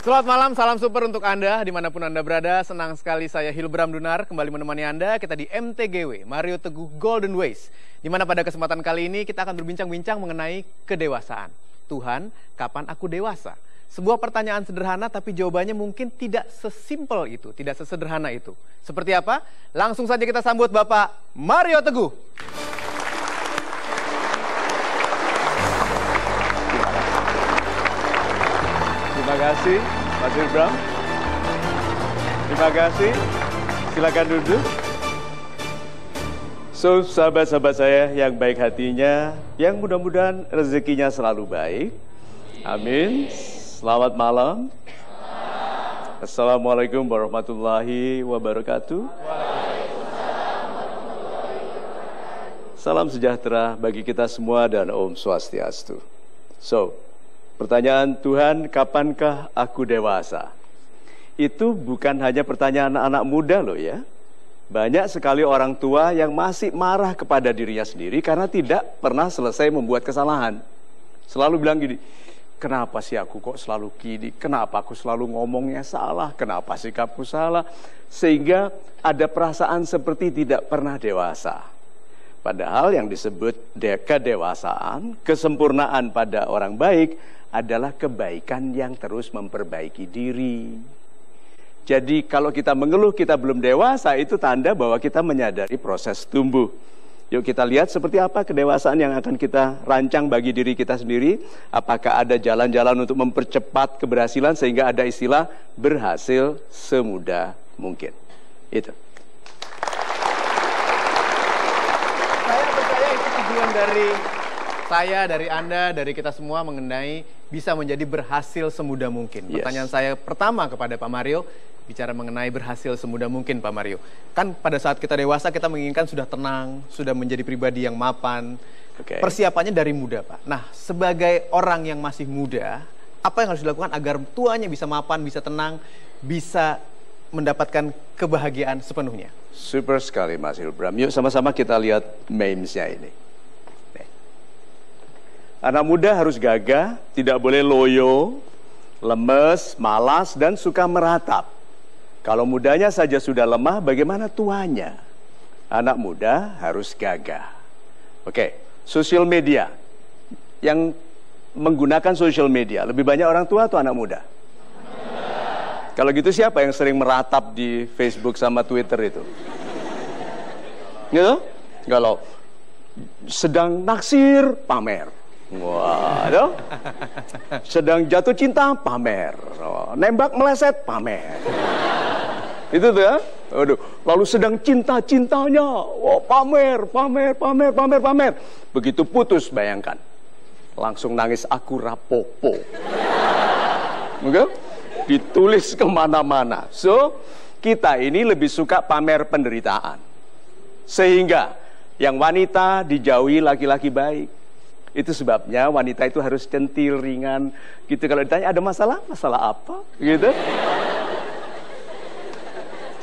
Selamat malam, salam super untuk Anda dimanapun Anda berada. Senang sekali saya Hilbram Dunar kembali menemani Anda. Kita di MTGW, Mario Teguh Golden Ways. Dimana pada kesempatan kali ini kita akan berbincang-bincang mengenai kedewasaan. Tuhan, kapan aku dewasa? Sebuah pertanyaan sederhana tapi jawabannya mungkin tidak sesimpel itu, tidak sesederhana itu. Seperti apa? Langsung saja kita sambut Bapak Mario Teguh. Terima kasih. Mas Ibram. Terima kasih. Silakan duduk. So, sahabat-sahabat saya yang baik hatinya, yang mudah-mudahan rezekinya selalu baik. Amin. Selamat malam. Assalamualaikum warahmatullahi wabarakatuh. Salam sejahtera bagi kita semua dan Om Swastiastu. So, Pertanyaan Tuhan, kapankah aku dewasa? Itu bukan hanya pertanyaan anak muda loh ya. Banyak sekali orang tua yang masih marah kepada dirinya sendiri karena tidak pernah selesai membuat kesalahan. Selalu bilang gini, kenapa sih aku kok selalu gini? Kenapa aku selalu ngomongnya salah? Kenapa sikapku salah? Sehingga ada perasaan seperti tidak pernah dewasa. Padahal yang disebut de kedewasaan, kesempurnaan pada orang baik adalah kebaikan yang terus memperbaiki diri. Jadi kalau kita mengeluh kita belum dewasa itu tanda bahwa kita menyadari proses tumbuh. Yuk kita lihat seperti apa kedewasaan yang akan kita rancang bagi diri kita sendiri. Apakah ada jalan-jalan untuk mempercepat keberhasilan sehingga ada istilah berhasil semudah mungkin. Itu. dari saya, dari Anda, dari kita semua mengenai bisa menjadi berhasil semudah mungkin. Yes. Pertanyaan saya pertama kepada Pak Mario, bicara mengenai berhasil semudah mungkin Pak Mario. Kan pada saat kita dewasa kita menginginkan sudah tenang, sudah menjadi pribadi yang mapan. Okay. Persiapannya dari muda Pak. Nah sebagai orang yang masih muda, apa yang harus dilakukan agar tuanya bisa mapan, bisa tenang, bisa mendapatkan kebahagiaan sepenuhnya? Super sekali Mas Hilbram. Yuk sama-sama kita lihat memesnya ini. Anak muda harus gagah, tidak boleh loyo, lemes, malas, dan suka meratap. Kalau mudanya saja sudah lemah, bagaimana tuanya? Anak muda harus gagah. Oke, sosial media. Yang menggunakan sosial media, lebih banyak orang tua atau anak muda? Kalau gitu siapa yang sering meratap di Facebook sama Twitter itu? Gitu? Kalau sedang naksir, pamer Waduh, Sedang jatuh cinta pamer. Nembak meleset pamer. Itu tuh ya. Aduh, lalu sedang cinta-cintanya, oh, pamer, pamer, pamer, pamer, pamer. Begitu putus bayangkan. Langsung nangis aku rapopo. Mungkin ditulis kemana-mana. So, kita ini lebih suka pamer penderitaan. Sehingga yang wanita dijauhi laki-laki baik itu sebabnya wanita itu harus centil, ringan. Gitu kalau ditanya ada masalah, masalah apa? Gitu.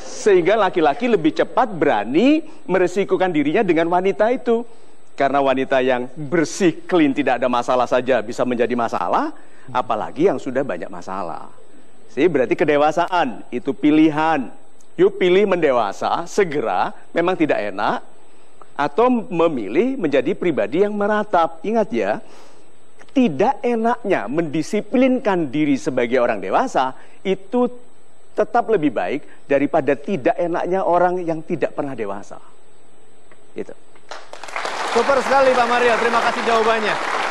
Sehingga laki-laki lebih cepat berani meresikukan dirinya dengan wanita itu. Karena wanita yang bersih, clean, tidak ada masalah saja bisa menjadi masalah, apalagi yang sudah banyak masalah. sih berarti kedewasaan itu pilihan. Yuk pilih mendewasa segera, memang tidak enak, atau memilih menjadi pribadi yang meratap. Ingat ya, tidak enaknya mendisiplinkan diri sebagai orang dewasa itu tetap lebih baik daripada tidak enaknya orang yang tidak pernah dewasa. Itu. Super sekali Pak Mario, terima kasih jawabannya.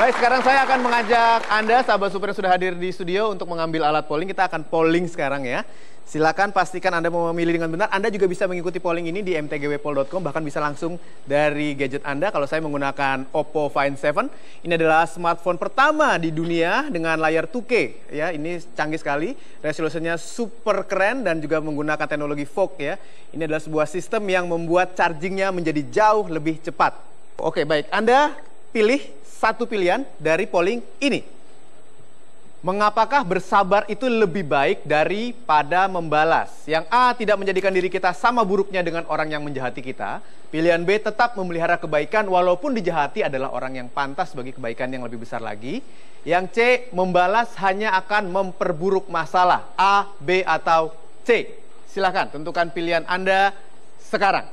Baik, sekarang saya akan mengajak Anda, sahabat super yang sudah hadir di studio untuk mengambil alat polling. Kita akan polling sekarang ya. Silakan pastikan Anda mau memilih dengan benar. Anda juga bisa mengikuti polling ini di mtgwpol.com, bahkan bisa langsung dari gadget Anda. Kalau saya menggunakan Oppo Find 7, ini adalah smartphone pertama di dunia dengan layar 2K. Ya, ini canggih sekali, resolusinya super keren dan juga menggunakan teknologi fog ya. Ini adalah sebuah sistem yang membuat chargingnya menjadi jauh lebih cepat. Oke, baik. Anda pilih satu pilihan dari polling ini. Mengapakah bersabar itu lebih baik daripada membalas? Yang A tidak menjadikan diri kita sama buruknya dengan orang yang menjahati kita. Pilihan B tetap memelihara kebaikan walaupun dijahati adalah orang yang pantas bagi kebaikan yang lebih besar lagi. Yang C membalas hanya akan memperburuk masalah. A, B atau C. Silahkan tentukan pilihan Anda sekarang.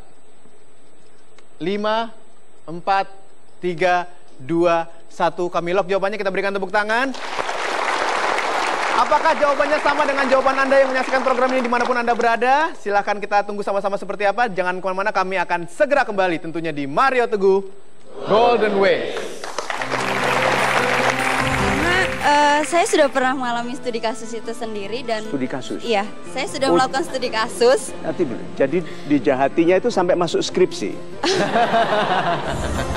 5 4 3 dua, satu. Kami lock jawabannya, kita berikan tepuk tangan. Apakah jawabannya sama dengan jawaban Anda yang menyaksikan program ini dimanapun Anda berada? Silahkan kita tunggu sama-sama seperti apa. Jangan kemana-mana, kami akan segera kembali tentunya di Mario Teguh Golden Way. uh, saya sudah pernah mengalami studi kasus itu sendiri dan... Studi kasus? Iya, saya sudah oh. melakukan studi kasus. Nanti dulu, jadi dijahatinya itu sampai masuk skripsi?